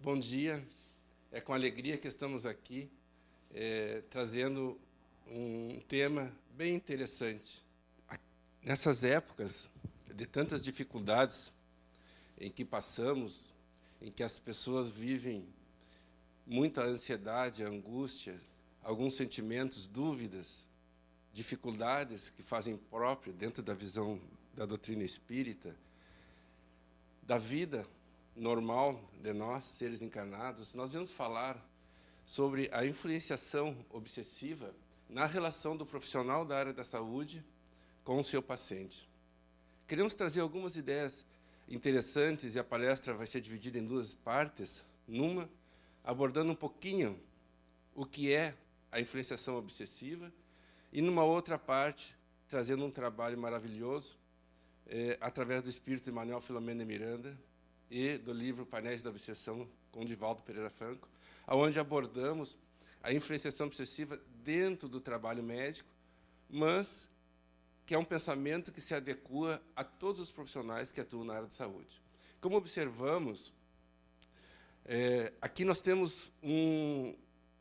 Bom dia, é com alegria que estamos aqui é, trazendo um tema bem interessante. Nessas épocas de tantas dificuldades em que passamos, em que as pessoas vivem muita ansiedade, angústia, alguns sentimentos, dúvidas, dificuldades que fazem próprio dentro da visão da doutrina espírita da vida normal de nós, seres encarnados, nós vamos falar sobre a influenciação obsessiva na relação do profissional da área da saúde com o seu paciente. Queremos trazer algumas ideias interessantes e a palestra vai ser dividida em duas partes, numa abordando um pouquinho o que é a influenciação obsessiva e numa outra parte trazendo um trabalho maravilhoso eh, através do espírito Manuel Filomena Miranda e do livro Painéis da Obsessão, com Divaldo Pereira Franco, onde abordamos a influenciação obsessiva dentro do trabalho médico, mas que é um pensamento que se adequa a todos os profissionais que atuam na área de saúde. Como observamos, é, aqui nós temos um,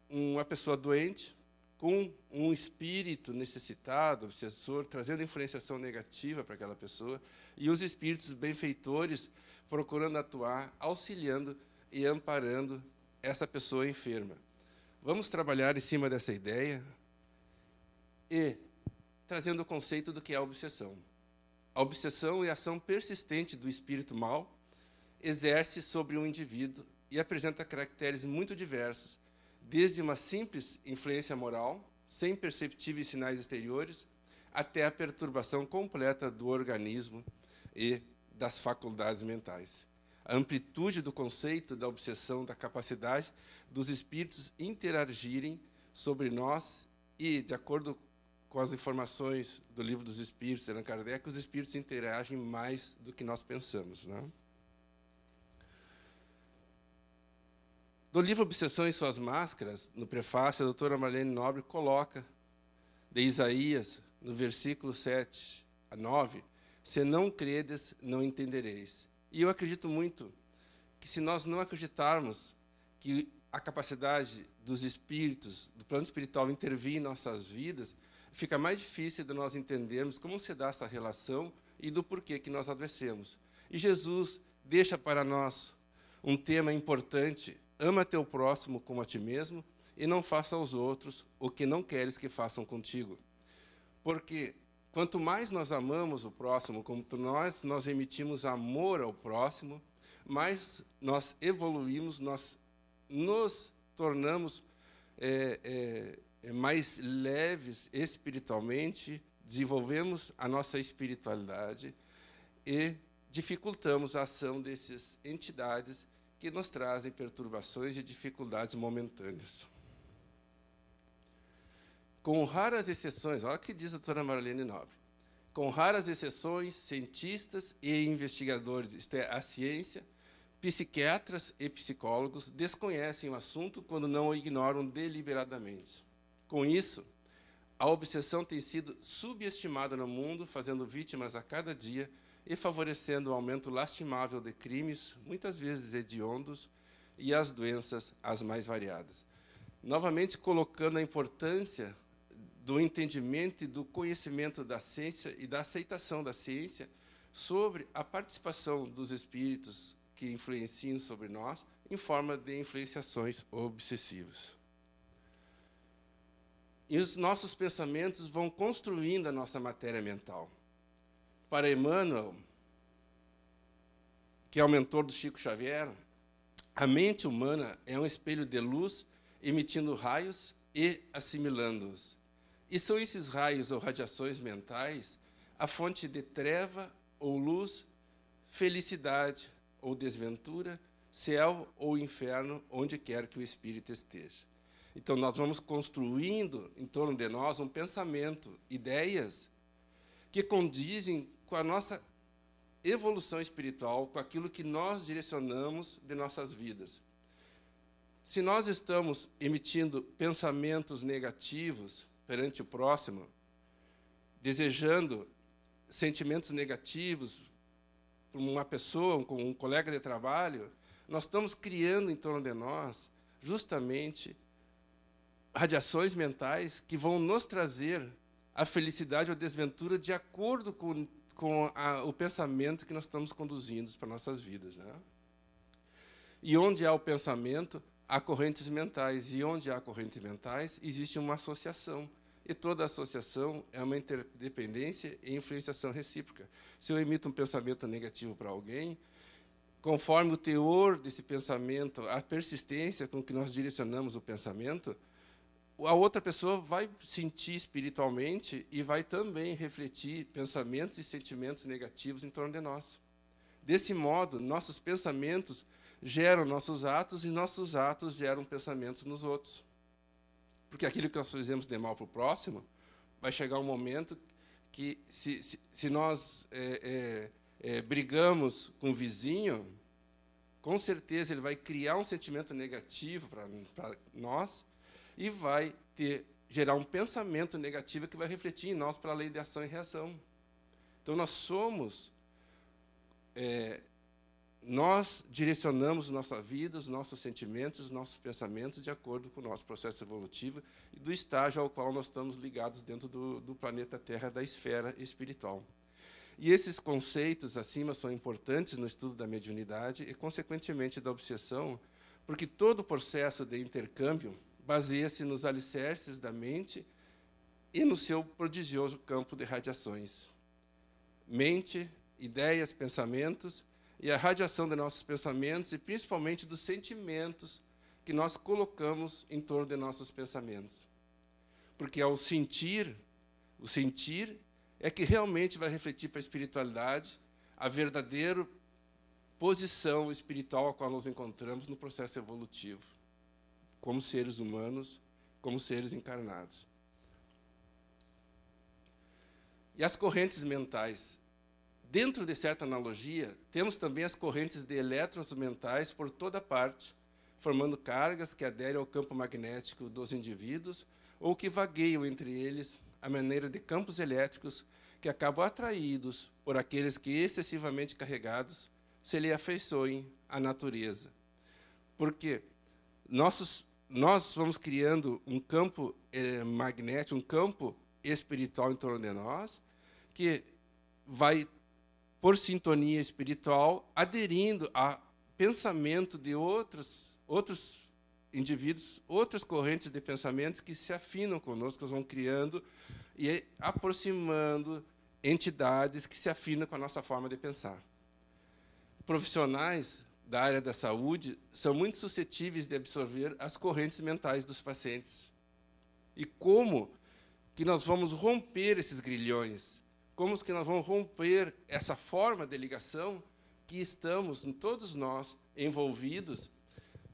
uma pessoa doente, com um espírito necessitado, obsessor, trazendo influenciação negativa para aquela pessoa, e os espíritos benfeitores procurando atuar, auxiliando e amparando essa pessoa enferma. Vamos trabalhar em cima dessa ideia e trazendo o conceito do que é obsessão. A obsessão é a ação persistente do espírito mal exerce sobre um indivíduo e apresenta caracteres muito diversos desde uma simples influência moral, sem perceptíveis sinais exteriores, até a perturbação completa do organismo e das faculdades mentais. A amplitude do conceito da obsessão da capacidade dos espíritos interagirem sobre nós e, de acordo com as informações do livro dos espíritos, Allan Kardec, os espíritos interagem mais do que nós pensamos. Não? Né? Do livro Obsessão e Suas Máscaras, no prefácio, a doutora Marlene Nobre coloca, de Isaías, no versículo 7 a 9, se não credes, não entendereis. E eu acredito muito que se nós não acreditarmos que a capacidade dos espíritos, do plano espiritual intervir em nossas vidas, fica mais difícil de nós entendermos como se dá essa relação e do porquê que nós adoecemos. E Jesus deixa para nós um tema importante ama teu próximo como a ti mesmo, e não faça aos outros o que não queres que façam contigo. Porque quanto mais nós amamos o próximo, quanto nós nós emitimos amor ao próximo, mais nós evoluímos, nós nos tornamos é, é, é mais leves espiritualmente, desenvolvemos a nossa espiritualidade e dificultamos a ação dessas entidades que nos trazem perturbações e dificuldades momentâneas. Com raras exceções, olha o que diz a doutora Marlene Nobre. Com raras exceções, cientistas e investigadores, isto é, a ciência, psiquiatras e psicólogos desconhecem o assunto quando não o ignoram deliberadamente. Com isso, a obsessão tem sido subestimada no mundo, fazendo vítimas a cada dia e favorecendo o aumento lastimável de crimes, muitas vezes hediondos, e as doenças as mais variadas. Novamente colocando a importância do entendimento e do conhecimento da ciência e da aceitação da ciência sobre a participação dos espíritos que influenciam sobre nós em forma de influenciações obsessivas. E os nossos pensamentos vão construindo a nossa matéria mental para Emmanuel, que é o mentor do Chico Xavier, a mente humana é um espelho de luz emitindo raios e assimilando-os. E são esses raios ou radiações mentais a fonte de treva ou luz, felicidade ou desventura, céu ou inferno, onde quer que o espírito esteja. Então, nós vamos construindo em torno de nós um pensamento, ideias que condizem com a nossa evolução espiritual, com aquilo que nós direcionamos de nossas vidas. Se nós estamos emitindo pensamentos negativos perante o próximo, desejando sentimentos negativos para uma pessoa, com um colega de trabalho, nós estamos criando em torno de nós justamente radiações mentais que vão nos trazer a felicidade ou a desventura de acordo com, com a, o pensamento que nós estamos conduzindo para nossas vidas. Né? E onde há o pensamento, há correntes mentais. E onde há correntes mentais, existe uma associação. E toda associação é uma interdependência e influenciação recíproca. Se eu emito um pensamento negativo para alguém, conforme o teor desse pensamento, a persistência com que nós direcionamos o pensamento, a outra pessoa vai sentir espiritualmente e vai também refletir pensamentos e sentimentos negativos em torno de nós. Desse modo, nossos pensamentos geram nossos atos e nossos atos geram pensamentos nos outros. Porque aquilo que nós fizemos de mal para o próximo, vai chegar um momento que, se, se, se nós é, é, é, brigamos com o vizinho, com certeza ele vai criar um sentimento negativo para nós e vai ter, gerar um pensamento negativo que vai refletir em nós para a lei de ação e reação. Então, nós somos. É, nós direcionamos nossa vida, os nossos sentimentos, os nossos pensamentos de acordo com o nosso processo evolutivo e do estágio ao qual nós estamos ligados dentro do, do planeta Terra, da esfera espiritual. E esses conceitos acima são importantes no estudo da mediunidade e, consequentemente, da obsessão, porque todo o processo de intercâmbio baseia-se nos alicerces da mente e no seu prodigioso campo de radiações. Mente, ideias, pensamentos e a radiação de nossos pensamentos e principalmente dos sentimentos que nós colocamos em torno de nossos pensamentos. Porque ao sentir, o sentir é que realmente vai refletir para a espiritualidade a verdadeira posição espiritual a qual nos encontramos no processo evolutivo como seres humanos, como seres encarnados. E as correntes mentais. Dentro de certa analogia, temos também as correntes de elétrons mentais por toda parte, formando cargas que aderem ao campo magnético dos indivíduos ou que vagueiam entre eles à maneira de campos elétricos que acabam atraídos por aqueles que excessivamente carregados se lhe afeiçoem à natureza. Porque nossos nós vamos criando um campo eh, magnético, um campo espiritual em torno de nós, que vai, por sintonia espiritual, aderindo a pensamento de outros, outros indivíduos, outras correntes de pensamento que se afinam conosco, vão criando e aproximando entidades que se afinam com a nossa forma de pensar. Profissionais da área da saúde são muito suscetíveis de absorver as correntes mentais dos pacientes. E como que nós vamos romper esses grilhões? Como que nós vamos romper essa forma de ligação que estamos todos nós envolvidos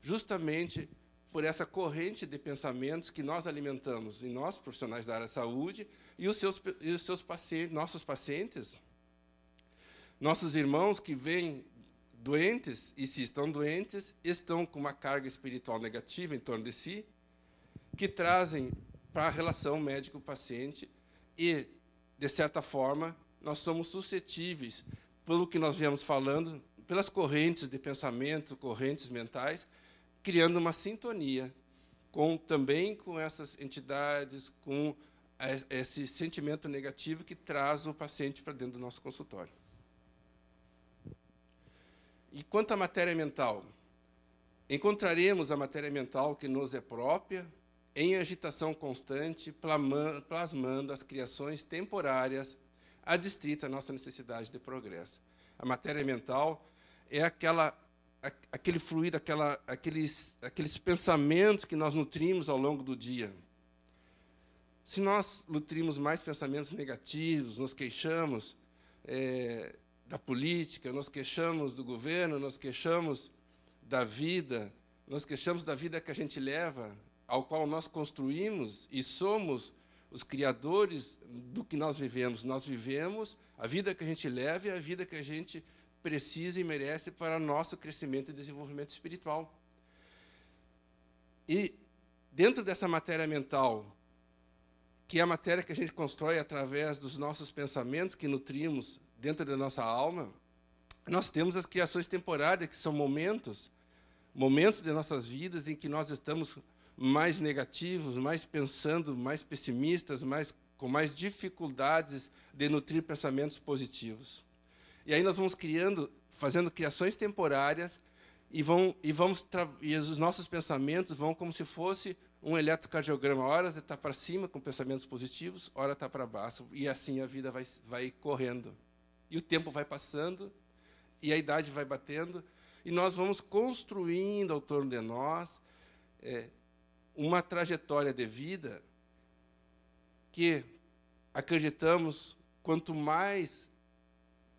justamente por essa corrente de pensamentos que nós alimentamos em nós profissionais da área da saúde e os seus e os seus pacientes, nossos pacientes, nossos irmãos que vêm doentes, e se estão doentes, estão com uma carga espiritual negativa em torno de si, que trazem para a relação médico-paciente e, de certa forma, nós somos suscetíveis, pelo que nós viemos falando, pelas correntes de pensamento, correntes mentais, criando uma sintonia com também com essas entidades, com esse sentimento negativo que traz o paciente para dentro do nosso consultório. E quanto à matéria mental? Encontraremos a matéria mental que nos é própria, em agitação constante, plasmando as criações temporárias adstrita à nossa necessidade de progresso. A matéria mental é aquela, aquele fluido, aquela, aqueles, aqueles pensamentos que nós nutrimos ao longo do dia. Se nós nutrimos mais pensamentos negativos, nos queixamos, é, da política, nós queixamos do governo, nós queixamos da vida, nos queixamos da vida que a gente leva, ao qual nós construímos e somos os criadores do que nós vivemos. Nós vivemos a vida que a gente leva e a vida que a gente precisa e merece para nosso crescimento e desenvolvimento espiritual. E dentro dessa matéria mental, que é a matéria que a gente constrói através dos nossos pensamentos que nutrimos dentro da nossa alma, nós temos as criações temporárias, que são momentos, momentos de nossas vidas em que nós estamos mais negativos, mais pensando, mais pessimistas, mais com mais dificuldades de nutrir pensamentos positivos. E aí nós vamos criando, fazendo criações temporárias e vão e vamos e os nossos pensamentos vão como se fosse um eletrocardiograma, horas está para cima com pensamentos positivos, hora está para baixo, e assim a vida vai, vai correndo e o tempo vai passando, e a idade vai batendo, e nós vamos construindo ao torno de nós é, uma trajetória de vida que acreditamos quanto mais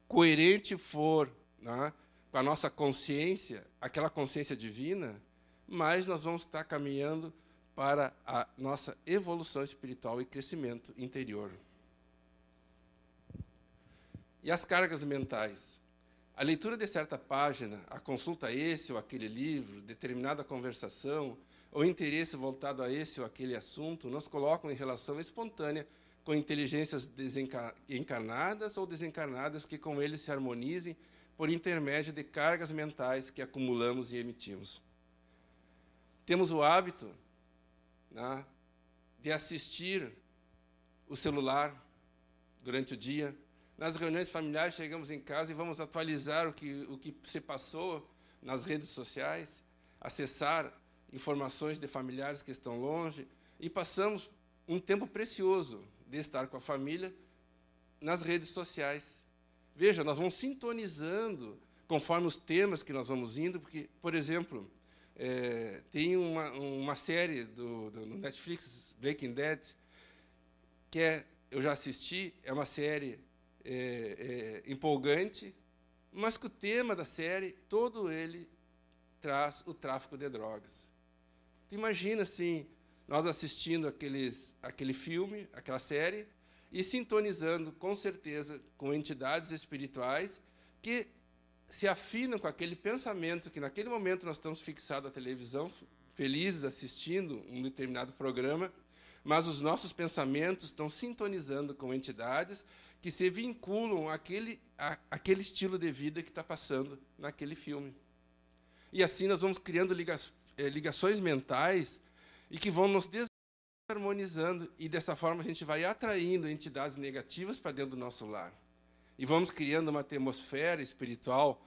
coerente for né, a nossa consciência, aquela consciência divina, mais nós vamos estar caminhando para a nossa evolução espiritual e crescimento interior e as cargas mentais. A leitura de certa página, a consulta a esse ou aquele livro, determinada conversação, ou interesse voltado a esse ou aquele assunto, nos colocam em relação espontânea com inteligências encarnadas ou desencarnadas que com eles se harmonizem por intermédio de cargas mentais que acumulamos e emitimos. Temos o hábito né, de assistir o celular durante o dia, nas reuniões familiares, chegamos em casa e vamos atualizar o que, o que se passou nas redes sociais, acessar informações de familiares que estão longe, e passamos um tempo precioso de estar com a família nas redes sociais. Veja, nós vamos sintonizando conforme os temas que nós vamos indo, porque, por exemplo, é, tem uma, uma série do, do, no Netflix, Breaking Dead, que é, eu já assisti, é uma série é, é, empolgante, mas que o tema da série, todo ele traz o tráfico de drogas. Tu imagina, assim, nós assistindo aqueles, aquele filme, aquela série, e sintonizando, com certeza, com entidades espirituais que se afinam com aquele pensamento que, naquele momento, nós estamos fixados à televisão, felizes assistindo um determinado programa, mas os nossos pensamentos estão sintonizando com entidades que se vinculam àquele, à, àquele estilo de vida que está passando naquele filme. E assim nós vamos criando liga, é, ligações mentais e que vão nos desarmonizando, e dessa forma a gente vai atraindo entidades negativas para dentro do nosso lar. E vamos criando uma atmosfera espiritual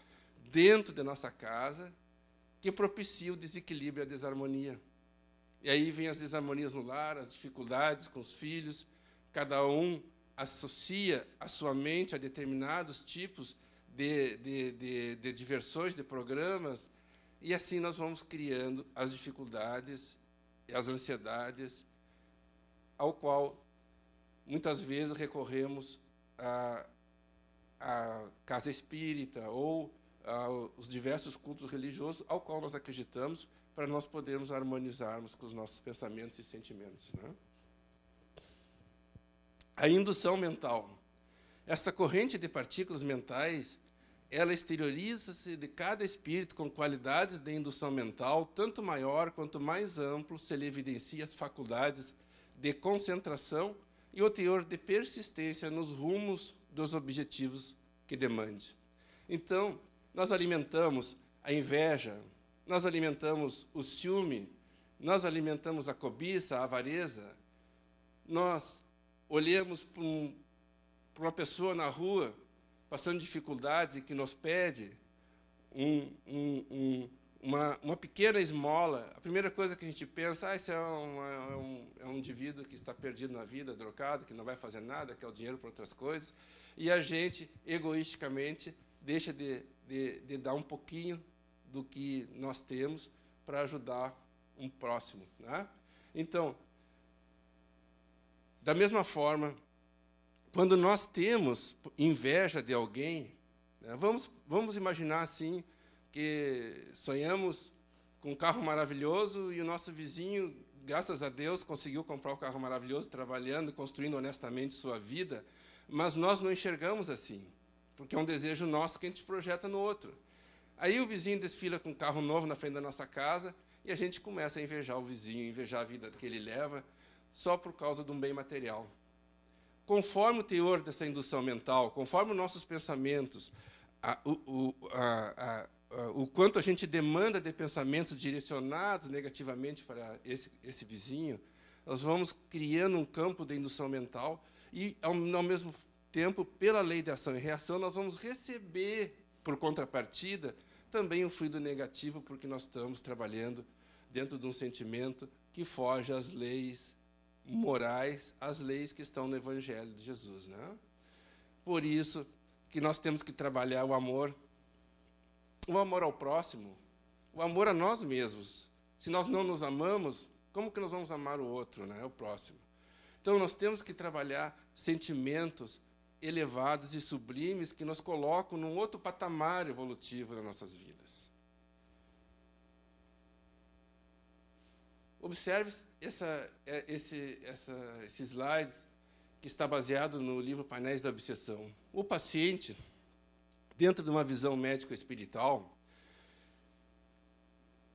dentro da nossa casa que propicia o desequilíbrio e a desarmonia. E aí vem as desarmonias no lar, as dificuldades com os filhos, cada um associa a sua mente a determinados tipos de, de, de, de diversões, de programas, e assim nós vamos criando as dificuldades e as ansiedades, ao qual muitas vezes recorremos à, à casa espírita ou aos diversos cultos religiosos ao qual nós acreditamos para nós podermos harmonizarmos com os nossos pensamentos e sentimentos. Né? A indução mental. Esta corrente de partículas mentais, ela exterioriza-se de cada espírito com qualidades de indução mental, tanto maior quanto mais amplo se lhe evidencia as faculdades de concentração e o teor de persistência nos rumos dos objetivos que demande. Então, nós alimentamos a inveja, nós alimentamos o ciúme, nós alimentamos a cobiça, a avareza, nós olhemos para, um, para uma pessoa na rua passando dificuldades e que nos pede um, um, uma, uma, pequena esmola, a primeira coisa que a gente pensa ah, isso é, é, é, um, é um indivíduo que está perdido na vida, drogado, que não vai fazer nada, que é o dinheiro para outras coisas, e a gente, egoisticamente, deixa de, de, de dar um pouquinho do que nós temos para ajudar um próximo. Né? Então, da mesma forma, quando nós temos inveja de alguém, né, vamos, vamos imaginar assim, que sonhamos com um carro maravilhoso e o nosso vizinho, graças a Deus, conseguiu comprar o um carro maravilhoso, trabalhando, construindo honestamente sua vida, mas nós não enxergamos assim, porque é um desejo nosso que a gente projeta no outro. Aí o vizinho desfila com um carro novo na frente da nossa casa e a gente começa a invejar o vizinho, invejar a vida que ele leva, só por causa de um bem material. Conforme o teor dessa indução mental, conforme nossos pensamentos, a, o, a, a, o, quanto a gente demanda de pensamentos direcionados negativamente para esse, esse vizinho, nós vamos criando um campo de indução mental e, ao, ao mesmo tempo, pela lei de ação e reação, nós vamos receber, por contrapartida, também um fluido negativo, porque nós estamos trabalhando dentro de um sentimento que foge às leis morais as leis que estão no Evangelho de Jesus. Né? Por isso que nós temos que trabalhar o amor, o amor ao próximo, o amor a nós mesmos. Se nós não nos amamos, como que nós vamos amar o outro, né? o próximo? Então nós temos que trabalhar sentimentos elevados e sublimes que nos colocam num outro patamar evolutivo das nossas vidas. Observe essa, é, esse, essa, esse slide que está baseado no livro Painéis da Obsessão. O paciente, dentro de uma visão médico-espiritual,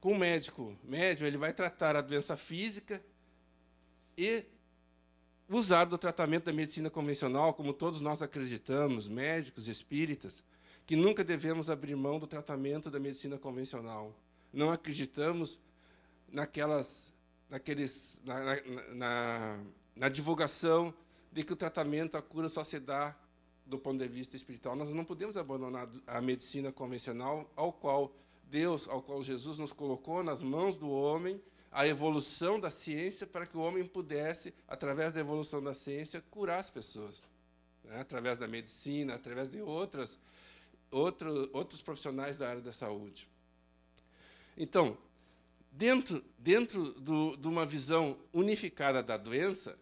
com o médico médio ele vai tratar a doença física e usar do tratamento da medicina convencional, como todos nós acreditamos, médicos, espíritas, que nunca devemos abrir mão do tratamento da medicina convencional. Não acreditamos naquelas naqueles, na, na, na, na divulgação de que o tratamento, a cura só se dá do ponto de vista espiritual. Nós não podemos abandonar a medicina convencional ao qual Deus, ao qual Jesus nos colocou nas mãos do homem, a evolução da ciência para que o homem pudesse, através da evolução da ciência, curar as pessoas, né? através da medicina, através de outras, outro, outros profissionais da área da saúde. Então, Dentro, dentro do, de uma visão unificada da doença,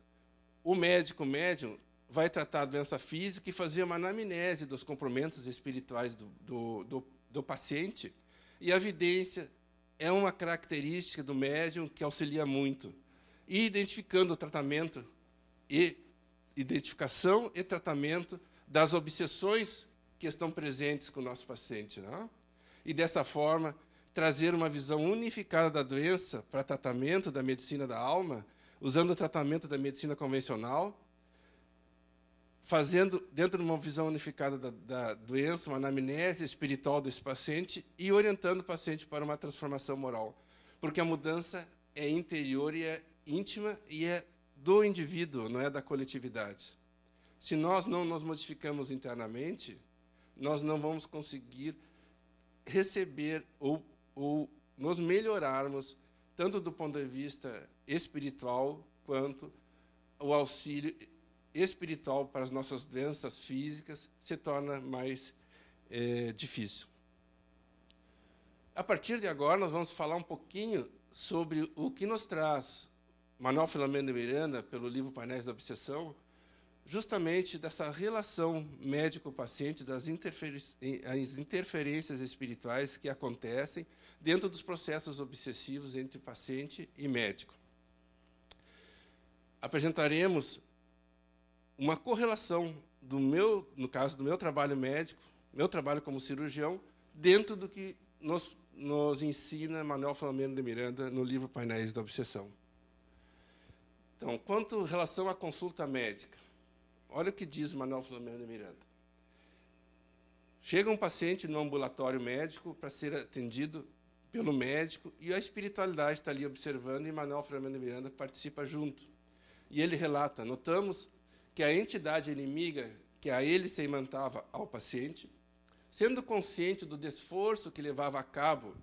o médico médium vai tratar a doença física e fazer uma anamnese dos compromissos espirituais do, do, do, do paciente. E a evidência é uma característica do médium que auxilia muito. E identificando o tratamento e identificação e tratamento das obsessões que estão presentes com o nosso paciente. Não? Né? E dessa forma, trazer uma visão unificada da doença para tratamento da medicina da alma, usando o tratamento da medicina convencional, fazendo, dentro de uma visão unificada da, da doença, uma anamnese espiritual desse paciente e orientando o paciente para uma transformação moral. Porque a mudança é interior e é íntima e é do indivíduo, não é da coletividade. Se nós não nos modificamos internamente, nós não vamos conseguir receber ou ou nos melhorarmos, tanto do ponto de vista espiritual, quanto o auxílio espiritual para as nossas doenças físicas se torna mais é, difícil. A partir de agora, nós vamos falar um pouquinho sobre o que nos traz Manuel Filomeno de Miranda, pelo livro Painéis da Obsessão, justamente dessa relação médico-paciente, das interferências espirituais que acontecem dentro dos processos obsessivos entre paciente e médico. Apresentaremos uma correlação do meu, no caso do meu trabalho médico, meu trabalho como cirurgião, dentro do que nos, nos ensina Manuel Flamengo de Miranda no livro Painéis da Obsessão. Então, quanto relação à consulta médica, Olha o que diz Manuel Flamengo de Miranda. Chega um paciente no ambulatório médico para ser atendido pelo médico e a espiritualidade está ali observando e Manuel Flamengo de Miranda participa junto. E ele relata: notamos que a entidade inimiga que a ele se imantava ao paciente, sendo consciente do desforço que levava a cabo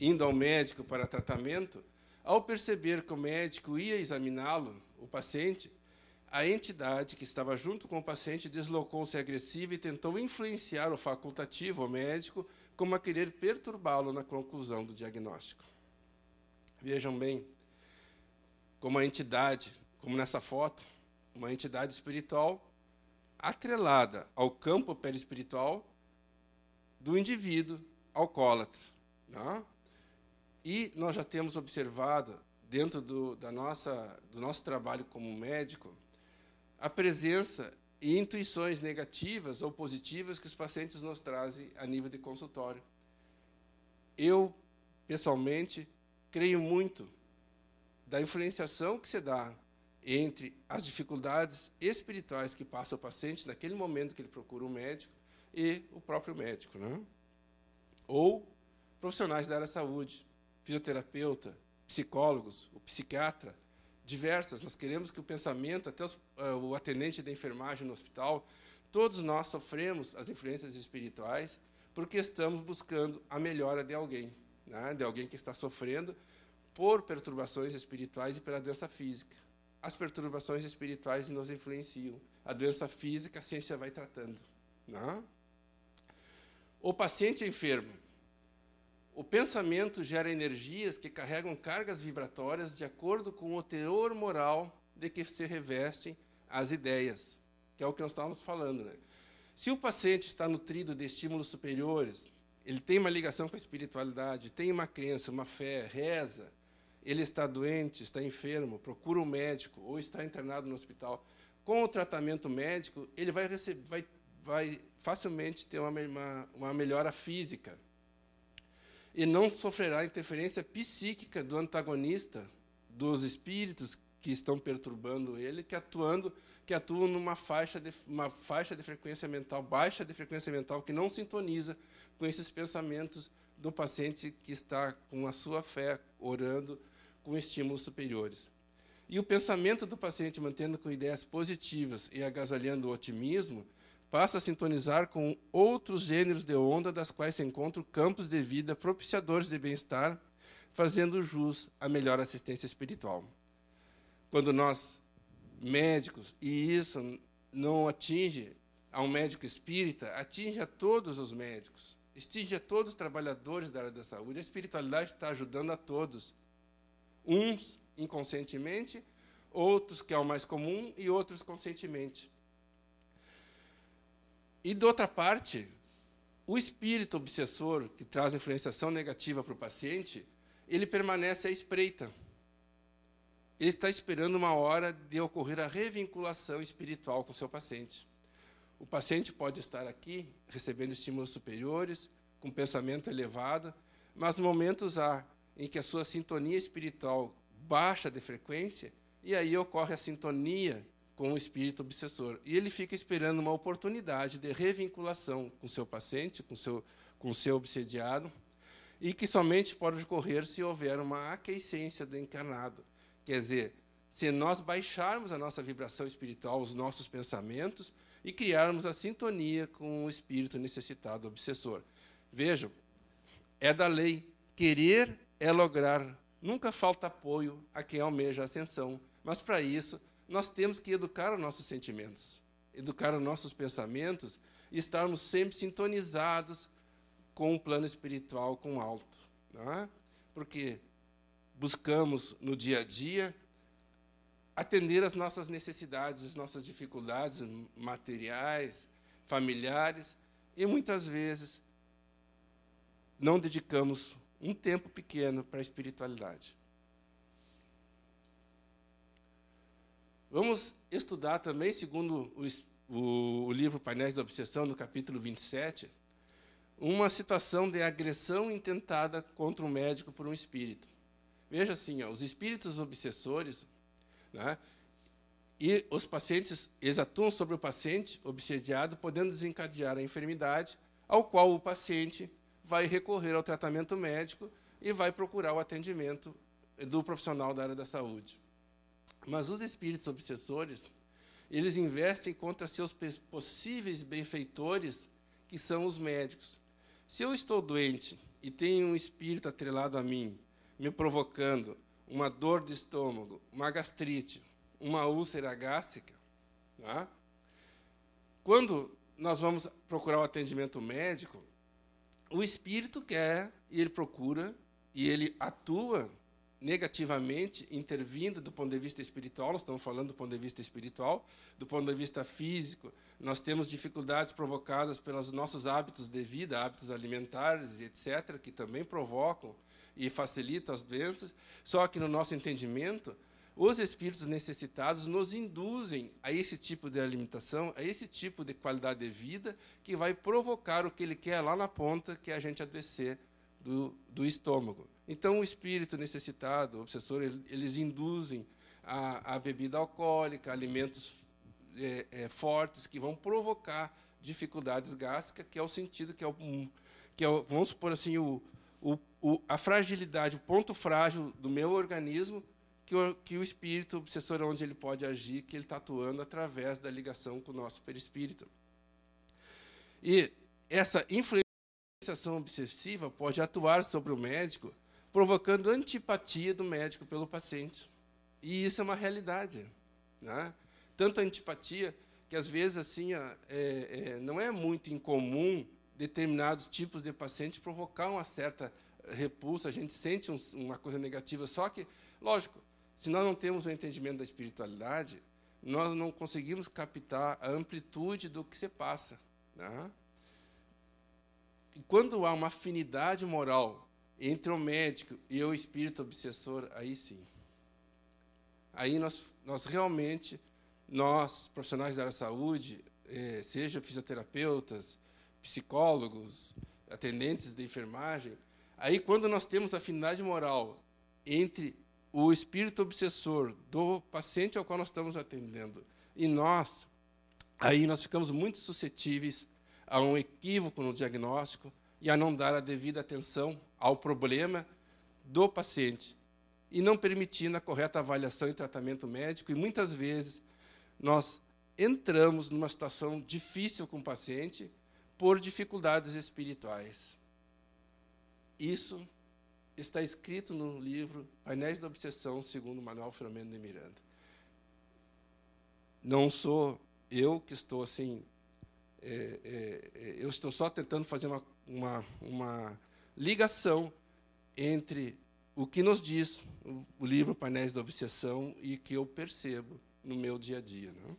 indo ao médico para tratamento, ao perceber que o médico ia examiná-lo, o paciente, a entidade que estava junto com o paciente deslocou-se agressiva e tentou influenciar o facultativo, o médico, como a querer perturbá-lo na conclusão do diagnóstico. Vejam bem como a entidade, como nessa foto, uma entidade espiritual atrelada ao campo perispiritual do indivíduo alcoólatra. Não? Né? E nós já temos observado, dentro do, da nossa, do nosso trabalho como médico, a presença e intuições negativas ou positivas que os pacientes nos trazem a nível de consultório. Eu, pessoalmente, creio muito da influenciação que se dá entre as dificuldades espirituais que passa o paciente naquele momento que ele procura um médico e o próprio médico. Né? Ou profissionais da área da saúde, fisioterapeuta, psicólogos, o psiquiatra, diversas. Nós queremos que o pensamento, até os, uh, o atendente da enfermagem no hospital, todos nós sofremos as influências espirituais porque estamos buscando a melhora de alguém, né? de alguém que está sofrendo por perturbações espirituais e pela doença física. As perturbações espirituais nos influenciam. A doença física, a ciência vai tratando. Né? O paciente enfermo o pensamento gera energias que carregam cargas vibratórias de acordo com o teor moral de que se revestem as ideias, que é o que nós estávamos falando. Né? Se o paciente está nutrido de estímulos superiores, ele tem uma ligação com a espiritualidade, tem uma crença, uma fé, reza, ele está doente, está enfermo, procura um médico ou está internado no hospital. Com o tratamento médico, ele vai, receber, vai, vai facilmente ter uma, uma, uma melhora física e não sofrerá interferência psíquica do antagonista, dos espíritos que estão perturbando ele, que atuando, que atuam numa faixa de uma faixa de frequência mental baixa de frequência mental que não sintoniza com esses pensamentos do paciente que está com a sua fé orando com estímulos superiores. E o pensamento do paciente mantendo com ideias positivas e agasalhando o otimismo passa a sintonizar com outros gêneros de onda das quais se encontram campos de vida propiciadores de bem-estar, fazendo jus à melhor assistência espiritual. Quando nós, médicos, e isso não atinge a um médico espírita, atinge a todos os médicos, atinge a todos os trabalhadores da área da saúde. A espiritualidade está ajudando a todos, uns inconscientemente, outros que é o mais comum e outros conscientemente. E, de outra parte, o espírito obsessor, que traz influenciação negativa para o paciente, ele permanece à espreita. Ele está esperando uma hora de ocorrer a revinculação espiritual com o seu paciente. O paciente pode estar aqui, recebendo estímulos superiores, com pensamento elevado, mas momentos há em que a sua sintonia espiritual baixa de frequência, e aí ocorre a sintonia com o espírito obsessor. E ele fica esperando uma oportunidade de revinculação com seu paciente, com seu, com seu obsediado, e que somente pode ocorrer se houver uma aquiescência do encarnado. Quer dizer, se nós baixarmos a nossa vibração espiritual, os nossos pensamentos, e criarmos a sintonia com o espírito necessitado obsessor. Vejam, é da lei. Querer é lograr. Nunca falta apoio a quem almeja a ascensão. Mas, para isso, nós temos que educar os nossos sentimentos, educar os nossos pensamentos e estarmos sempre sintonizados com o plano espiritual, com o alto. É? Porque buscamos no dia a dia atender as nossas necessidades, as nossas dificuldades materiais, familiares, e muitas vezes não dedicamos um tempo pequeno para a espiritualidade. Vamos estudar também, segundo o, o, o livro Painéis da Obsessão, no capítulo 27, uma situação de agressão intentada contra um médico por um espírito. Veja assim, ó, os espíritos obsessores, né, e os pacientes, eles atuam sobre o paciente obsediado, podendo desencadear a enfermidade, ao qual o paciente vai recorrer ao tratamento médico e vai procurar o atendimento do profissional da área da saúde. Mas os espíritos obsessores, eles investem contra seus possíveis benfeitores, que são os médicos. Se eu estou doente e tenho um espírito atrelado a mim, me provocando uma dor de estômago, uma gastrite, uma úlcera gástrica, né, quando nós vamos procurar o atendimento médico, o espírito quer e ele procura e ele atua negativamente intervindo do ponto de vista espiritual, nós estamos falando do ponto de vista espiritual, do ponto de vista físico, nós temos dificuldades provocadas pelos nossos hábitos de vida, hábitos alimentares, etc., que também provocam e facilitam as doenças, só que no nosso entendimento, os espíritos necessitados nos induzem a esse tipo de alimentação, a esse tipo de qualidade de vida, que vai provocar o que ele quer lá na ponta, que é a gente adoecer do, do estômago. Então, o espírito necessitado, o obsessor, eles induzem a, a bebida alcoólica, alimentos é, é, fortes que vão provocar dificuldades gástricas, que é o sentido que é, o, hum, que é o, vamos supor assim, o, o, a fragilidade, o ponto frágil do meu organismo, que o, que o espírito obsessor é onde ele pode agir, que ele está atuando através da ligação com o nosso perispírito. E essa influenciação obsessiva pode atuar sobre o médico provocando antipatia do médico pelo paciente. E isso é uma realidade. Né? a antipatia que, às vezes, assim, é, é, não é muito incomum determinados tipos de paciente provocar uma certa repulsa, a gente sente um, uma coisa negativa. Só que, lógico, se nós não temos o um entendimento da espiritualidade, nós não conseguimos captar a amplitude do que se passa. Né? E quando há uma afinidade moral entre o médico e o espírito obsessor, aí sim. Aí nós, nós realmente, nós, profissionais da área da saúde, eh, seja fisioterapeutas, psicólogos, atendentes de enfermagem, aí quando nós temos afinidade moral entre o espírito obsessor do paciente ao qual nós estamos atendendo e nós, aí nós ficamos muito suscetíveis a um equívoco no diagnóstico, e a não dar a devida atenção ao problema do paciente e não permitindo a correta avaliação e tratamento médico. E muitas vezes nós entramos numa situação difícil com o paciente por dificuldades espirituais. Isso está escrito no livro Painéis da Obsessão, segundo Manuel Filomeno de Miranda. Não sou eu que estou assim. É, é, é eu estou só tentando fazer uma uma, uma ligação entre o que nos diz o livro Painéis da Obsessão e que eu percebo no meu dia a dia. Né?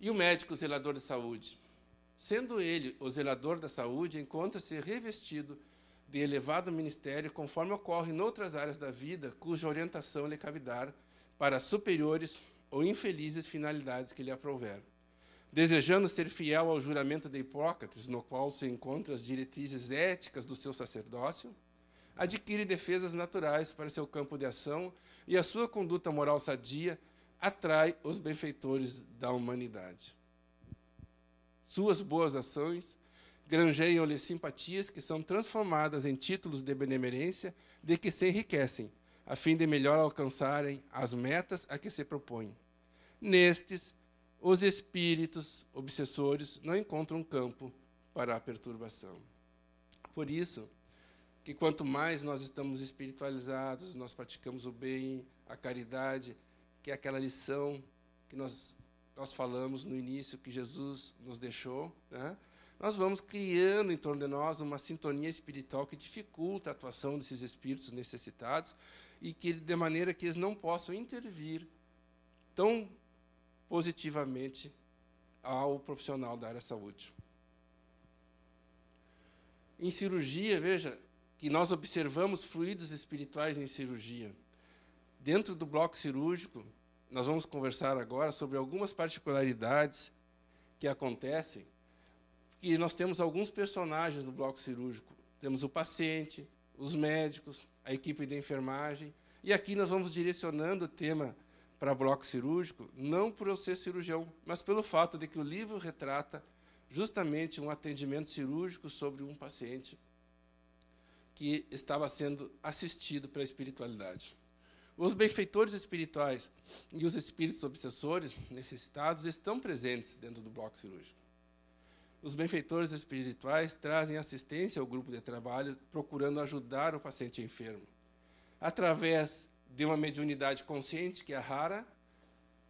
E o médico zelador de saúde? Sendo ele o zelador da saúde, encontra-se revestido de elevado ministério, conforme ocorre em outras áreas da vida, cuja orientação lhe cabe dar para superiores ou infelizes finalidades que lhe aprouveram desejando ser fiel ao juramento de Hipócrates, no qual se encontram as diretrizes éticas do seu sacerdócio, adquire defesas naturais para seu campo de ação e a sua conduta moral sadia atrai os benfeitores da humanidade. Suas boas ações granjeiam-lhe simpatias que são transformadas em títulos de benemerência de que se enriquecem, a fim de melhor alcançarem as metas a que se propõem. Nestes, os espíritos obsessores não encontram campo para a perturbação. Por isso, que quanto mais nós estamos espiritualizados, nós praticamos o bem, a caridade, que é aquela lição que nós, nós falamos no início, que Jesus nos deixou, né? nós vamos criando em torno de nós uma sintonia espiritual que dificulta a atuação desses espíritos necessitados e que de maneira que eles não possam intervir tão positivamente ao profissional da área da saúde. Em cirurgia, veja que nós observamos fluidos espirituais em cirurgia. Dentro do bloco cirúrgico, nós vamos conversar agora sobre algumas particularidades que acontecem, que nós temos alguns personagens do bloco cirúrgico. Temos o paciente, os médicos, a equipe de enfermagem, e aqui nós vamos direcionando o tema para bloco cirúrgico, não por eu ser cirurgião, mas pelo fato de que o livro retrata justamente um atendimento cirúrgico sobre um paciente que estava sendo assistido pela espiritualidade. Os benfeitores espirituais e os espíritos obsessores necessitados estão presentes dentro do bloco cirúrgico. Os benfeitores espirituais trazem assistência ao grupo de trabalho, procurando ajudar o paciente enfermo, através de uma mediunidade consciente, que é rara,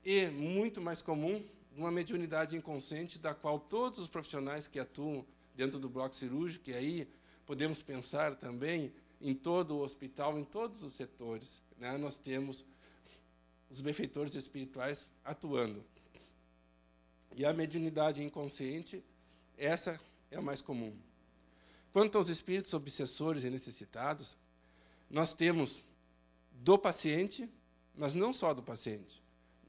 e, muito mais comum, uma mediunidade inconsciente, da qual todos os profissionais que atuam dentro do bloco cirúrgico, e aí podemos pensar também em todo o hospital, em todos os setores, né? nós temos os benfeitores espirituais atuando. E a mediunidade inconsciente, essa é a mais comum. Quanto aos espíritos obsessores e necessitados, nós temos do paciente, mas não só do paciente.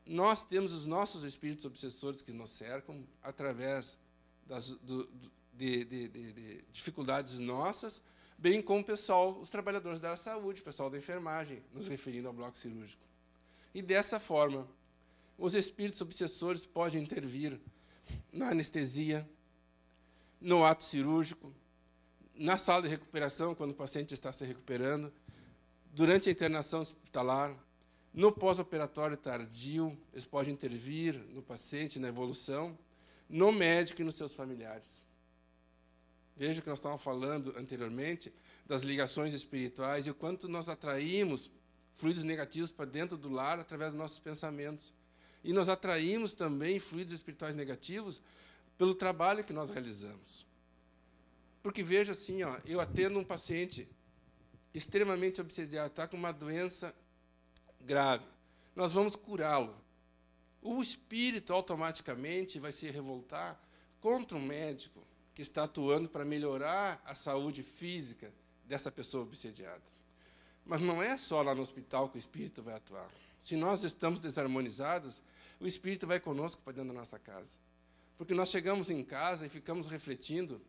Nós temos os nossos espíritos obsessores que nos cercam através das, do, de, de, de, de, dificuldades nossas, bem como o pessoal, os trabalhadores da saúde, o pessoal da enfermagem, nos referindo ao bloco cirúrgico. E dessa forma, os espíritos obsessores podem intervir na anestesia, no ato cirúrgico, na sala de recuperação, quando o paciente está se recuperando, durante a internação hospitalar, no pós-operatório tardio, eles podem intervir no paciente, na evolução, no médico e nos seus familiares. Veja que nós estávamos falando anteriormente das ligações espirituais e o quanto nós atraímos fluidos negativos para dentro do lar através dos nossos pensamentos. E nós atraímos também fluidos espirituais negativos pelo trabalho que nós realizamos. Porque veja assim, ó, eu atendo um paciente extremamente obsediado, está com uma doença grave. Nós vamos curá-lo. O espírito automaticamente vai se revoltar contra um médico que está atuando para melhorar a saúde física dessa pessoa obsediada. Mas não é só lá no hospital que o espírito vai atuar. Se nós estamos desarmonizados, o espírito vai conosco para dentro da nossa casa. Porque nós chegamos em casa e ficamos refletindo,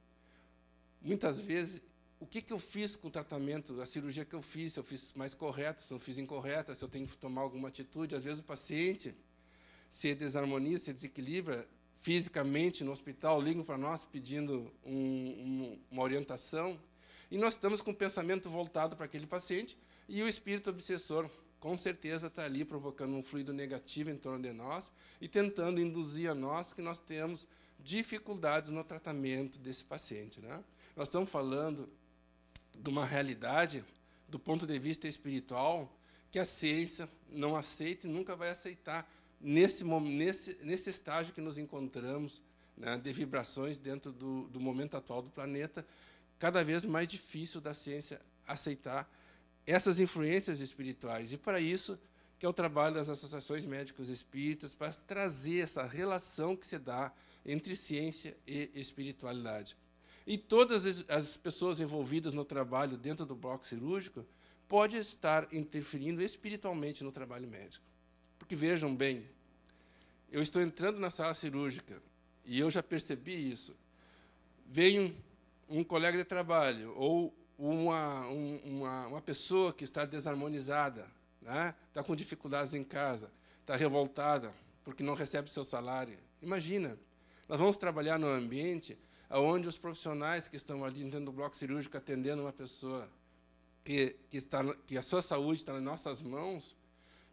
muitas vezes, o que, que eu fiz com o tratamento, a cirurgia que eu fiz, se eu fiz mais correta, se eu fiz incorreta, se eu tenho que tomar alguma atitude. Às vezes o paciente se desarmoniza, se desequilibra fisicamente no hospital, ligam para nós pedindo um, um, uma orientação. E nós estamos com o pensamento voltado para aquele paciente e o espírito obsessor com certeza está ali provocando um fluido negativo em torno de nós e tentando induzir a nós que nós temos dificuldades no tratamento desse paciente. Né? Nós estamos falando de uma realidade, do ponto de vista espiritual, que a ciência não aceita e nunca vai aceitar nesse, nesse, nesse estágio que nos encontramos né, de vibrações dentro do, do momento atual do planeta, cada vez mais difícil da ciência aceitar essas influências espirituais. E para isso que é o trabalho das associações médicos espíritas para trazer essa relação que se dá entre ciência e espiritualidade. E todas as pessoas envolvidas no trabalho dentro do bloco cirúrgico pode estar interferindo espiritualmente no trabalho médico. Porque vejam bem, eu estou entrando na sala cirúrgica e eu já percebi isso. Vem um, um colega de trabalho ou uma, um, uma, uma pessoa que está desarmonizada, né? está com dificuldades em casa, está revoltada porque não recebe seu salário. Imagina, nós vamos trabalhar no ambiente onde os profissionais que estão ali dentro do bloco cirúrgico atendendo uma pessoa que, que, está, que a sua saúde está nas nossas mãos,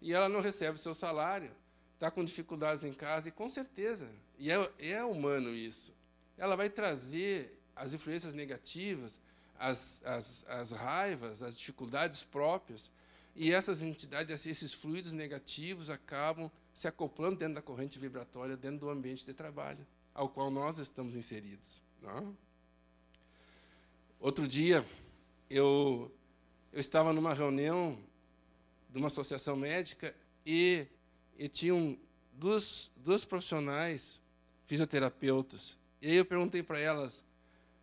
e ela não recebe o seu salário, está com dificuldades em casa, e com certeza, e é, é humano isso, ela vai trazer as influências negativas, as, as, as raivas, as dificuldades próprias, e essas entidades, esses fluidos negativos acabam se acoplando dentro da corrente vibratória, dentro do ambiente de trabalho ao qual nós estamos inseridos. Né? Outro dia, eu, eu estava numa reunião de uma associação médica e, e tinham duas, duas profissionais fisioterapeutas. E aí eu perguntei para elas,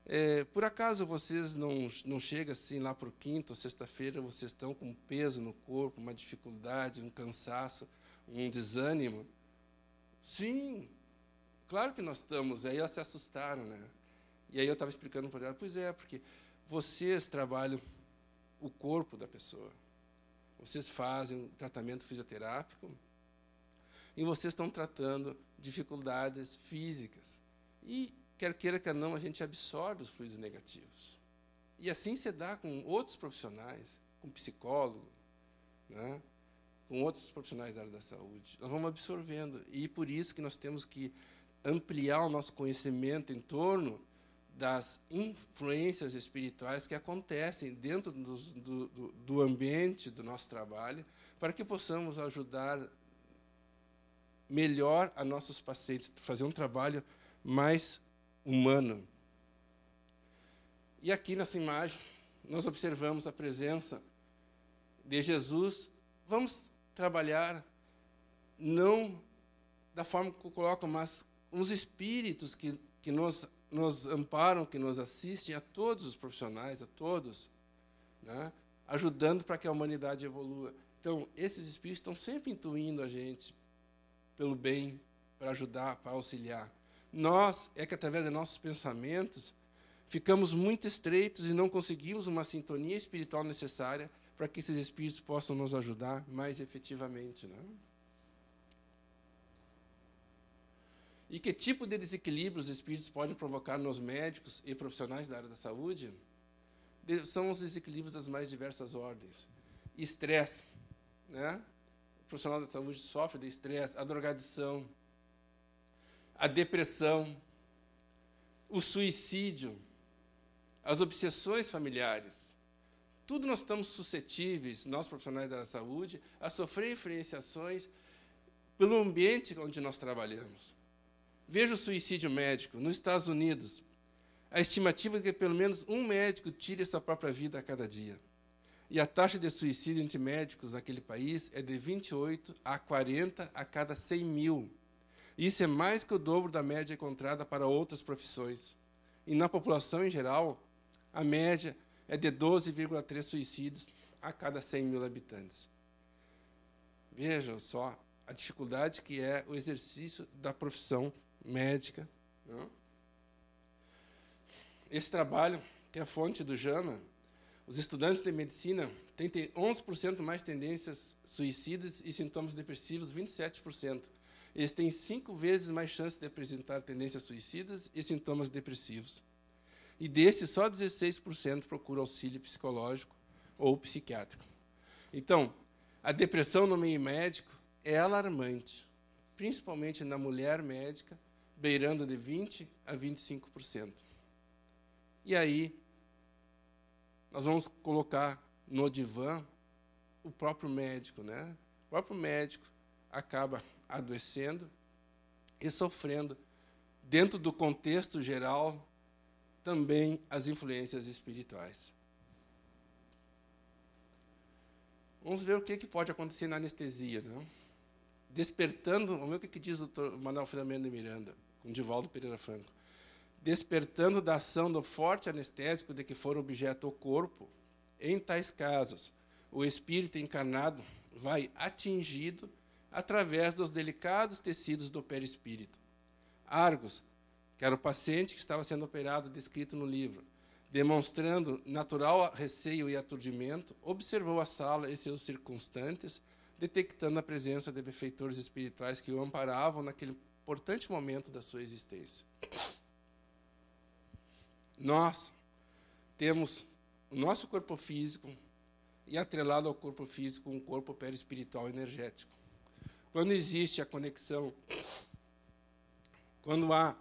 é, por acaso vocês não, não chegam assim lá para o quinto, sexta-feira, vocês estão com peso no corpo, uma dificuldade, um cansaço, um desânimo? Sim, claro que nós estamos. Aí elas se assustaram, né? E aí eu estava explicando para ela, pois é, porque vocês trabalham o corpo da pessoa. Vocês fazem um tratamento fisioterápico e vocês estão tratando dificuldades físicas. E, quer queira, quer não, a gente absorve os fluidos negativos. E assim se dá com outros profissionais, com psicólogo, né? com outros profissionais da área da saúde. Nós vamos absorvendo. E por isso que nós temos que ampliar o nosso conhecimento em torno das influências espirituais que acontecem dentro do, do, do ambiente do nosso trabalho, para que possamos ajudar melhor a nossos pacientes, fazer um trabalho mais humano. E aqui nessa imagem, nós observamos a presença de Jesus. Vamos trabalhar não da forma que eu coloco, mas uns espíritos que, que nos nos amparam, que nos assistem, a todos os profissionais, a todos, né? ajudando para que a humanidade evolua. Então, esses espíritos estão sempre intuindo a gente pelo bem, para ajudar, para auxiliar. Nós é que, através de nossos pensamentos, ficamos muito estreitos e não conseguimos uma sintonia espiritual necessária para que esses espíritos possam nos ajudar mais efetivamente. Né? E que tipo de desequilíbrio os espíritos podem provocar nos médicos e profissionais da área da saúde? são os desequilíbrios das mais diversas ordens. Estresse, né? O profissional da saúde sofre de estresse, a drogadição, a depressão, o suicídio, as obsessões familiares. Tudo nós estamos suscetíveis, nós profissionais da saúde, a sofrer influenciações pelo ambiente onde nós trabalhamos. Veja o suicídio médico. Nos Estados Unidos, a estimativa é que pelo menos um médico tire a sua própria vida a cada dia. E a taxa de suicídio entre médicos naquele país é de 28 a 40 a cada 100 mil. Isso é mais que o dobro da média encontrada para outras profissões. E na população em geral, a média é de 12,3 suicídios a cada 100 mil habitantes. Vejam só a dificuldade que é o exercício da profissão médica. Não? Né? Esse trabalho, que é a fonte do JAMA, os estudantes de medicina têm 11% mais tendências suicidas e sintomas depressivos, 27%. Eles têm cinco vezes mais chance de apresentar tendências suicidas e sintomas depressivos. E desses, só 16% procura auxílio psicológico ou psiquiátrico. Então, a depressão no meio médico é alarmante, principalmente na mulher médica beirando de 20% a 25%. E aí, nós vamos colocar no divã o próprio médico, né? O próprio médico acaba adoecendo e sofrendo, dentro do contexto geral, também as influências espirituais. Vamos ver o que, que pode acontecer na anestesia. Né? Despertando, vamos ver o que, que diz o Manuel Fernando de Miranda com Divaldo Pereira Franco, despertando da ação do forte anestésico de que for objeto o corpo, em tais casos, o espírito encarnado vai atingido através dos delicados tecidos do perispírito. Argos, que era o paciente que estava sendo operado, descrito no livro, demonstrando natural receio e aturdimento, observou a sala e seus circunstantes, detectando a presença de benfeitores espirituais que o amparavam naquele importante momento da sua existência. Nós temos o nosso corpo físico e atrelado ao corpo físico um corpo perispiritual energético. Quando existe a conexão, quando há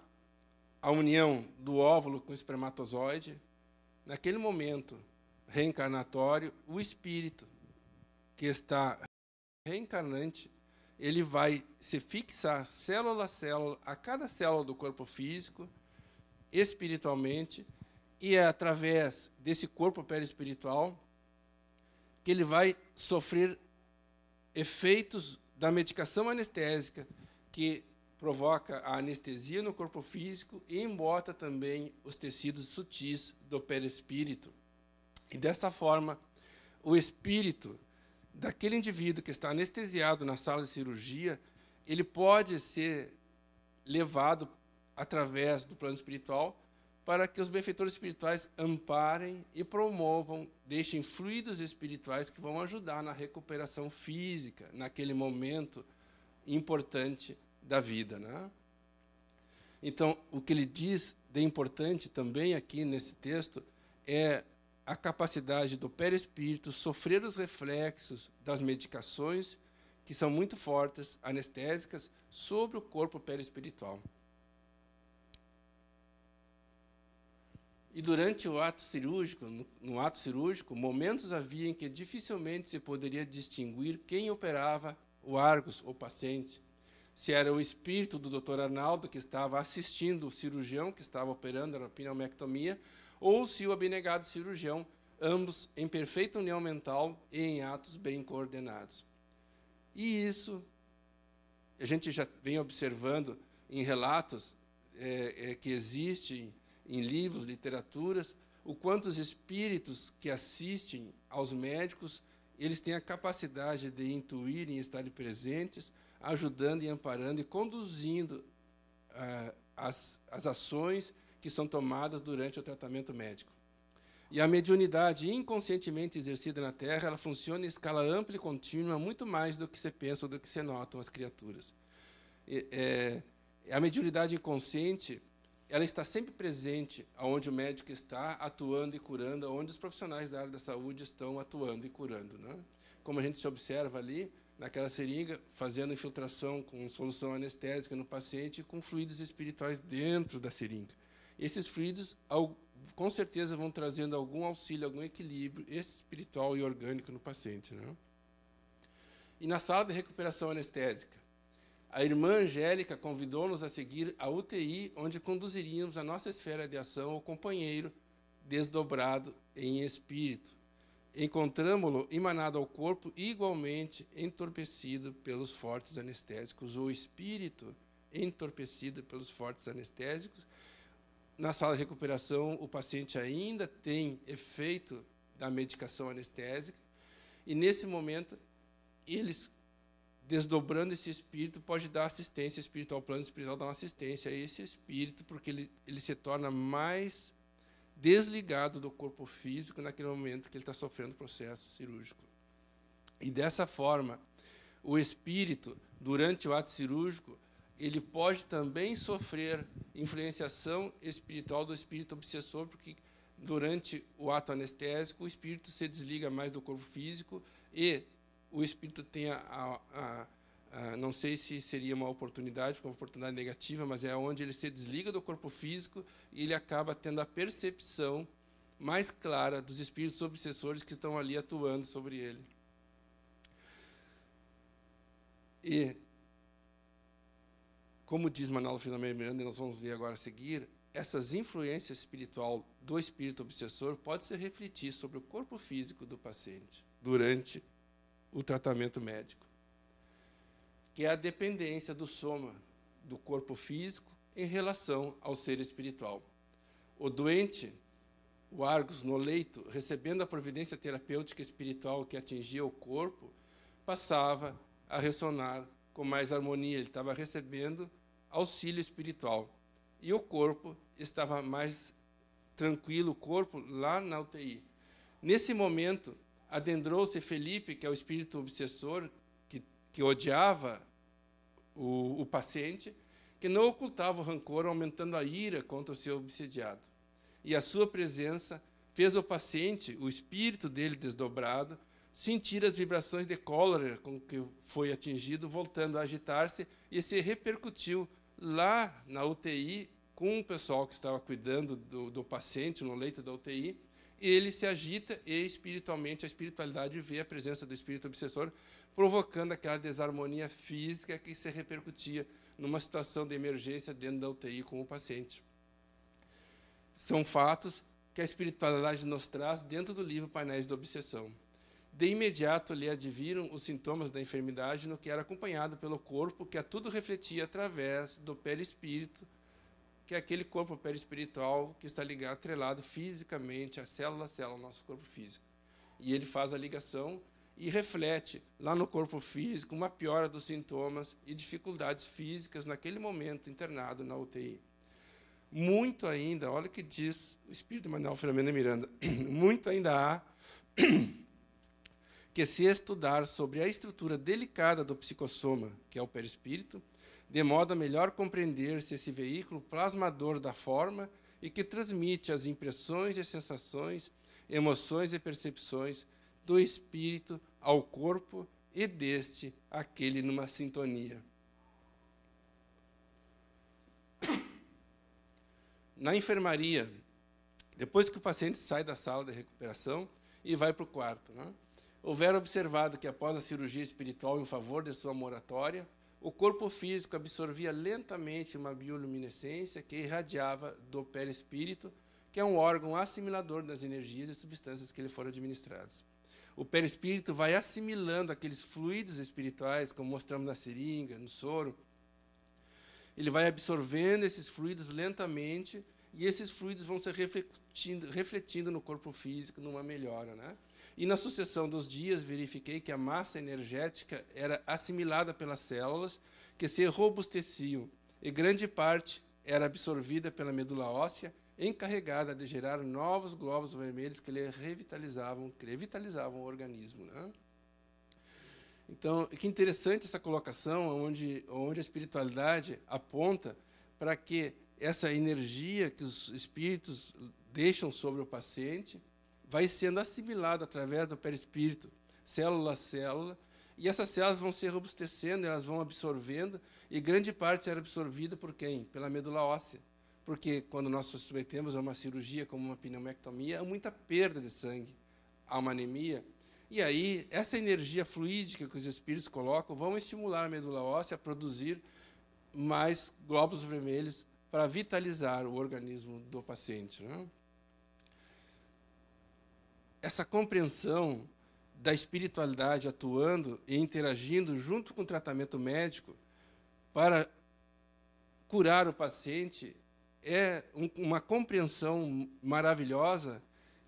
a união do óvulo com o espermatozoide, naquele momento reencarnatório, o espírito que está reencarnante ele vai se fixar célula a célula, a cada célula do corpo físico, espiritualmente, e é através desse corpo perispiritual que ele vai sofrer efeitos da medicação anestésica que provoca a anestesia no corpo físico e embota também os tecidos sutis do perispírito. E desta forma, o espírito daquele indivíduo que está anestesiado na sala de cirurgia, ele pode ser levado através do plano espiritual para que os benfeitores espirituais amparem e promovam, deixem fluidos espirituais que vão ajudar na recuperação física naquele momento importante da vida, né? Então, o que ele diz de importante também aqui nesse texto é a capacidade do perispírito sofrer os reflexos das medicações, que são muito fortes, anestésicas, sobre o corpo perispiritual. E durante o ato cirúrgico, no ato cirúrgico, momentos havia em que dificilmente se poderia distinguir quem operava o Argos, o paciente, se era o espírito do Dr. Arnaldo que estava assistindo o cirurgião que estava operando a rapinamectomia ou se o abnegado cirurgião, ambos em perfeita união mental e em atos bem coordenados. E isso a gente já vem observando em relatos é, é, que existem em livros, literaturas, o quanto os espíritos que assistem aos médicos eles têm a capacidade de e estarem presentes, ajudando e amparando e conduzindo ah, as, as ações que são tomadas durante o tratamento médico. E a mediunidade inconscientemente exercida na Terra, ela funciona em escala ampla e contínua, muito mais do que você pensa ou do que você nota as criaturas. E, é, a mediunidade inconsciente, ela está sempre presente aonde o médico está atuando e curando, onde os profissionais da área da saúde estão atuando e curando, né? Como a gente se observa ali, naquela seringa, fazendo infiltração com solução anestésica no paciente com fluidos espirituais dentro da seringa. Esses fluidos, com certeza, vão trazendo algum auxílio, algum equilíbrio espiritual e orgânico no paciente. Né? E na sala de recuperação anestésica, a irmã Angélica convidou-nos a seguir a UTI, onde conduziríamos a nossa esfera de ação ao companheiro desdobrado em espírito. Encontramos-lo emanado ao corpo, igualmente entorpecido pelos fortes anestésicos, ou espírito entorpecido pelos fortes anestésicos, na sala de recuperação, o paciente ainda tem efeito da medicação anestésica, e nesse momento, eles, desdobrando esse espírito, pode dar assistência espiritual, o plano espiritual dá uma assistência a esse espírito, porque ele, ele se torna mais desligado do corpo físico naquele momento que ele está sofrendo processo cirúrgico. E dessa forma, o espírito, durante o ato cirúrgico, ele pode também sofrer influenciação espiritual do espírito obsessor, porque durante o ato anestésico o espírito se desliga mais do corpo físico e o espírito tem a, a, a, não sei se seria uma oportunidade, é uma oportunidade negativa, mas é onde ele se desliga do corpo físico e ele acaba tendo a percepção mais clara dos espíritos obsessores que estão ali atuando sobre ele. E como diz Manolo Filomeno Miranda, e nós vamos ver agora a seguir, essas influências espiritual do espírito obsessor pode se refletir sobre o corpo físico do paciente durante o tratamento médico, que é a dependência do soma do corpo físico em relação ao ser espiritual. O doente, o Argos no leito, recebendo a providência terapêutica espiritual que atingia o corpo, passava a ressonar com mais harmonia, ele estava recebendo auxílio espiritual. E o corpo estava mais tranquilo, o corpo lá na UTI. Nesse momento, adentrou-se Felipe, que é o espírito obsessor, que, que odiava o, o paciente, que não ocultava o rancor, aumentando a ira contra o seu obsediado. E a sua presença fez o paciente, o espírito dele desdobrado, sentir as vibrações de cólera com que foi atingido, voltando a agitar-se, e se repercutiu lá na UTI com o pessoal que estava cuidando do, do paciente no leito da UTI. Ele se agita e espiritualmente a espiritualidade vê a presença do espírito obsessor, provocando aquela desarmonia física que se repercutia numa situação de emergência dentro da UTI com o paciente. São fatos que a espiritualidade nos traz dentro do livro Painéis da Obsessão de imediato lhe adviram os sintomas da enfermidade no que era acompanhado pelo corpo que a tudo refletia através do perispírito, que é aquele corpo perispiritual que está ligado, atrelado fisicamente à célula, a célula, ao nosso corpo físico. E ele faz a ligação e reflete lá no corpo físico uma piora dos sintomas e dificuldades físicas naquele momento internado na UTI. Muito ainda, olha o que diz o espírito Manuel Filomeno Miranda, muito ainda há que, se estudar sobre a estrutura delicada do psicossoma, que é o perispírito, de modo a melhor compreender-se esse veículo plasmador da forma e que transmite as impressões e sensações, emoções e percepções do espírito ao corpo e deste aquele numa sintonia. Na enfermaria, depois que o paciente sai da sala de recuperação e vai para o quarto, né? houvera observado que após a cirurgia espiritual em favor de sua moratória, o corpo físico absorvia lentamente uma bioluminescência que irradiava do perispírito, que é um órgão assimilador das energias e substâncias que lhe foram administradas. O perispírito vai assimilando aqueles fluidos espirituais, como mostramos na seringa, no soro. Ele vai absorvendo esses fluidos lentamente e esses fluidos vão se refletindo, refletindo no corpo físico numa melhora, né? E na sucessão dos dias verifiquei que a massa energética era assimilada pelas células, que se robusteciam, e grande parte era absorvida pela medula óssea, encarregada de gerar novos glóbulos vermelhos que lhe revitalizavam, que revitalizavam o organismo. Né? Então, que interessante essa colocação, onde, onde a espiritualidade aponta para que essa energia que os espíritos deixam sobre o paciente vai sendo assimilado através do perispírito, célula a célula, e essas células vão se robustecendo, elas vão absorvendo, e grande parte era absorvida por quem? Pela medula óssea. Porque quando nós nos submetemos a uma cirurgia, como uma pneumectomia, há muita perda de sangue, há uma anemia. E aí, essa energia fluídica que os espíritos colocam vão estimular a medula óssea a produzir mais glóbulos vermelhos para vitalizar o organismo do paciente. Né? essa compreensão da espiritualidade atuando e interagindo junto com o tratamento médico para curar o paciente é um, uma compreensão maravilhosa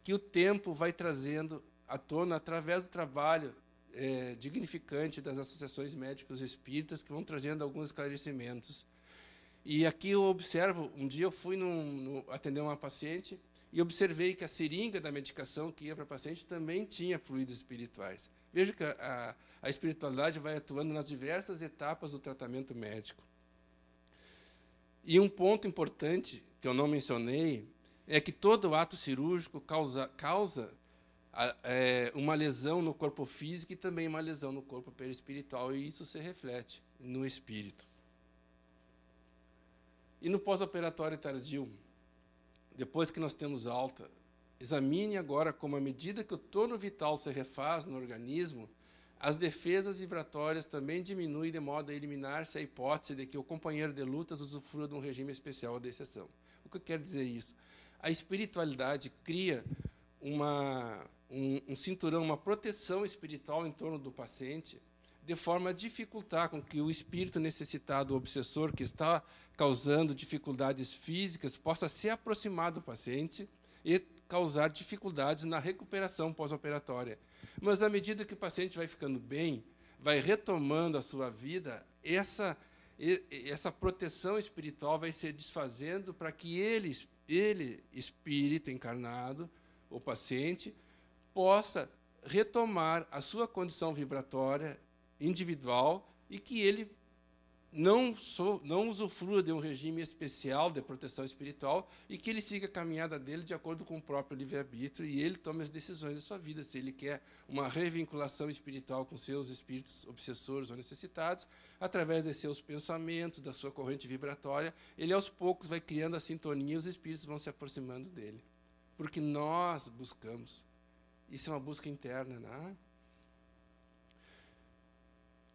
que o tempo vai trazendo à tona através do trabalho é, dignificante das associações médicos espíritas que vão trazendo alguns esclarecimentos. E aqui eu observo, um dia eu fui num, num, atender uma paciente e observei que a seringa da medicação que ia para o paciente também tinha fluidos espirituais. Veja que a, a, espiritualidade vai atuando nas diversas etapas do tratamento médico. E um ponto importante que eu não mencionei é que todo ato cirúrgico causa, causa a, é, uma lesão no corpo físico e também uma lesão no corpo perispiritual, e isso se reflete no espírito. E no pós-operatório tardio, depois que nós temos alta, examine agora como, à medida que o tono vital se refaz no organismo, as defesas vibratórias também diminuem de modo a eliminar-se a hipótese de que o companheiro de lutas usufrua de um regime especial de exceção. O que quer dizer isso? A espiritualidade cria uma, um, um cinturão, uma proteção espiritual em torno do paciente, de forma a dificultar com que o espírito necessitado, o obsessor que está causando dificuldades físicas, possa se aproximar do paciente e causar dificuldades na recuperação pós-operatória. Mas à medida que o paciente vai ficando bem, vai retomando a sua vida, essa essa proteção espiritual vai se desfazendo para que ele, ele, espírito encarnado, o paciente, possa retomar a sua condição vibratória individual e que ele não, so, não usufrua de um regime especial de proteção espiritual e que ele siga a caminhada dele de acordo com o próprio livre-arbítrio e ele tome as decisões da sua vida. Se ele quer uma revinculação espiritual com seus espíritos obsessores ou necessitados, através de seus pensamentos, da sua corrente vibratória, ele aos poucos vai criando a sintonia e os espíritos vão se aproximando dele. Porque nós buscamos. Isso é uma busca interna, né?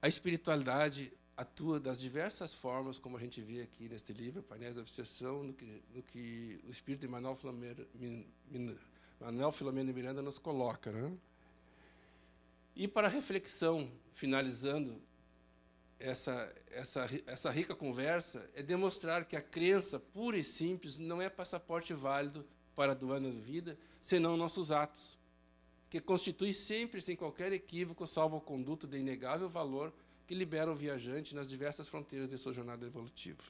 A espiritualidade atua das diversas formas, como a gente vê aqui neste livro, Painéis da Obsessão, no que, no que o espírito de Manuel Filomeno, Manuel Filomeno Miranda nos coloca. Né? E para reflexão, finalizando essa, essa, essa rica conversa, é demonstrar que a crença pura e simples não é passaporte válido para a doana da vida, senão nossos atos que constitui sempre, sem qualquer equívoco, salvo conduto de inegável valor que libera o viajante nas diversas fronteiras de sua jornada evolutiva.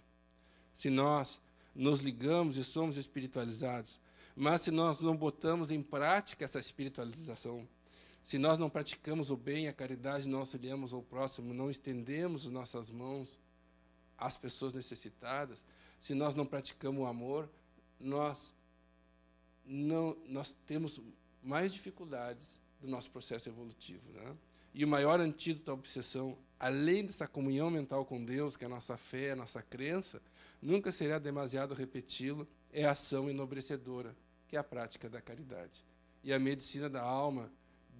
Se nós nos ligamos e somos espiritualizados, mas se nós não botamos em prática essa espiritualização, se nós não praticamos o bem, a caridade, não auxiliamos ao próximo, não estendemos nossas mãos às pessoas necessitadas, se nós não praticamos o amor, nós não nós temos mais dificuldades do nosso processo evolutivo. Né? E o maior antídoto à obsessão, além dessa comunhão mental com Deus, que é a nossa fé, a nossa crença, nunca seria demasiado repeti-lo, é a ação enobrecedora, que é a prática da caridade. E a medicina da alma,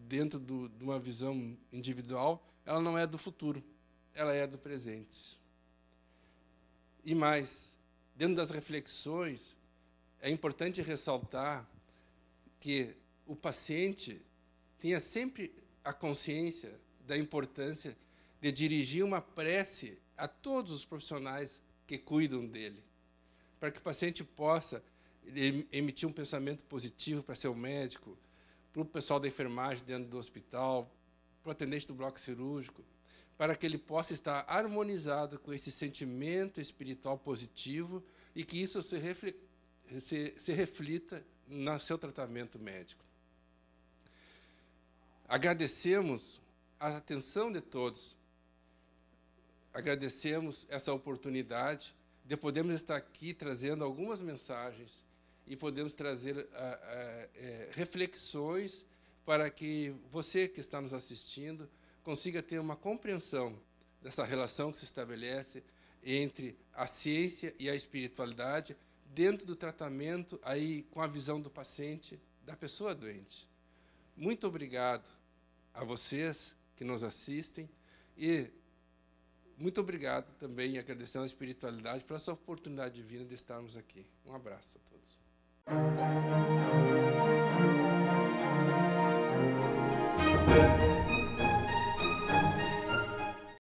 dentro do, de uma visão individual, ela não é do futuro, ela é do presente. E mais, dentro das reflexões, é importante ressaltar que o paciente tenha sempre a consciência da importância de dirigir uma prece a todos os profissionais que cuidam dele, para que o paciente possa emitir um pensamento positivo para seu médico, para o pessoal da enfermagem dentro do hospital, para o atendente do bloco cirúrgico, para que ele possa estar harmonizado com esse sentimento espiritual positivo e que isso se, reflita, no seu tratamento médico. Agradecemos a atenção de todos. Agradecemos essa oportunidade de podermos estar aqui trazendo algumas mensagens e podemos trazer a, a, a, reflexões para que você que está nos assistindo consiga ter uma compreensão dessa relação que se estabelece entre a ciência e a espiritualidade dentro do tratamento aí com a visão do paciente, da pessoa doente. Muito obrigado a vocês que nos assistem e muito obrigado também agradecendo a espiritualidade pela sua oportunidade divina de estarmos aqui. Um abraço a todos. Música